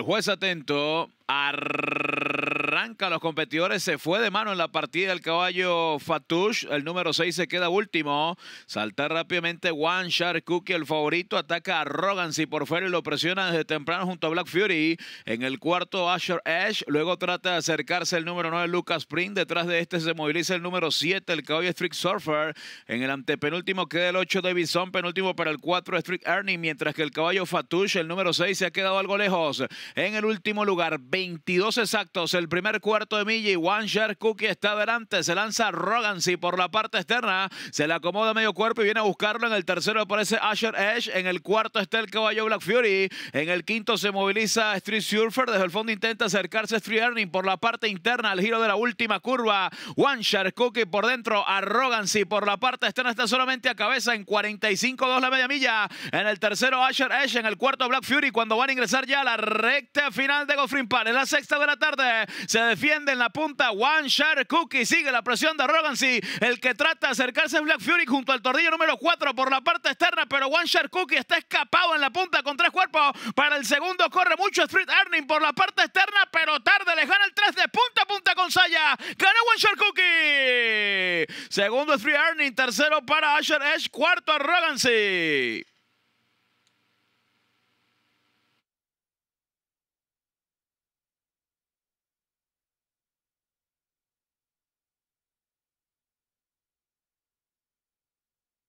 El juez atento. Arr los competidores, se fue de mano en la partida el caballo Fatush, el número 6 se queda último, salta rápidamente One Shark Cookie, el favorito, ataca a si por fuera y lo presiona desde temprano junto a Black Fury, en el cuarto Asher Ash, luego trata de acercarse el número 9 Lucas Spring, detrás de este se moviliza el número 7, el caballo Street Surfer, en el antepenúltimo queda el 8 Davidson penúltimo para el 4 Street Ernie, mientras que el caballo Fatush, el número 6, se ha quedado algo lejos, en el último lugar, 22 exactos, el primer cuarto de milla y One Share Cookie está adelante Se lanza Rogancy por la parte externa. Se le acomoda medio cuerpo y viene a buscarlo. En el tercero aparece Asher Edge. En el cuarto está el caballo Black Fury. En el quinto se moviliza Street Surfer. Desde el fondo intenta acercarse Street Earning por la parte interna al giro de la última curva. One Share Cookie por dentro a por la parte externa. Está solamente a cabeza en 45-2 la media milla. En el tercero Asher Edge. En el cuarto Black Fury. Cuando van a ingresar ya a la recta final de Gofrin Park En la sexta de la tarde se defiende en la punta One Share Cookie. Sigue la presión de Rogancy. El que trata de acercarse es Black Fury junto al tordillo número 4 por la parte externa. Pero One Share Cookie está escapado en la punta con tres cuerpos. Para el segundo corre mucho Street Earning por la parte externa. Pero tarde le gana el 3 de punta a punta con Saya. Gana One Share Cookie. Segundo Street Earning. Tercero para Asher Edge. Cuarto a Rogancy.